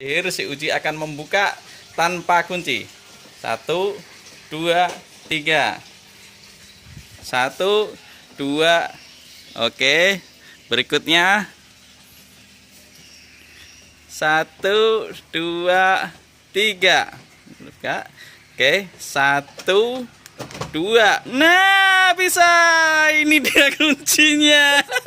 Akhir si Uji akan membuka tanpa kunci. Satu, dua, tiga. Satu, dua. Oke, berikutnya. Satu, dua, tiga. Buka. Oke, satu, dua. Nah, bisa. Ini dia kuncinya.